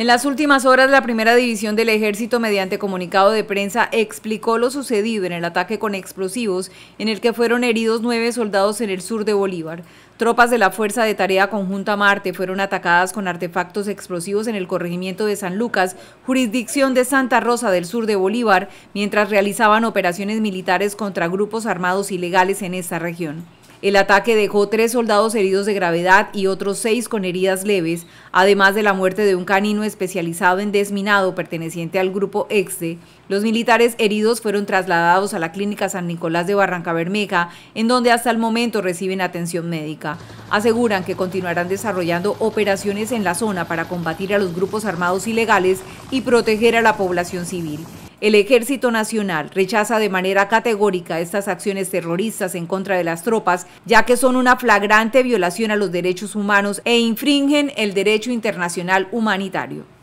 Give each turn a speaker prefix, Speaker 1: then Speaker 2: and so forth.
Speaker 1: En las últimas horas, la primera división del ejército, mediante comunicado de prensa, explicó lo sucedido en el ataque con explosivos en el que fueron heridos nueve soldados en el sur de Bolívar. Tropas de la Fuerza de Tarea Conjunta Marte fueron atacadas con artefactos explosivos en el corregimiento de San Lucas, jurisdicción de Santa Rosa del sur de Bolívar, mientras realizaban operaciones militares contra grupos armados ilegales en esta región. El ataque dejó tres soldados heridos de gravedad y otros seis con heridas leves, además de la muerte de un canino especializado en desminado perteneciente al grupo EXTE. Los militares heridos fueron trasladados a la clínica San Nicolás de Barranca Bermeja, en donde hasta el momento reciben atención médica. Aseguran que continuarán desarrollando operaciones en la zona para combatir a los grupos armados ilegales y proteger a la población civil. El Ejército Nacional rechaza de manera categórica estas acciones terroristas en contra de las tropas, ya que son una flagrante violación a los derechos humanos e infringen el derecho internacional humanitario.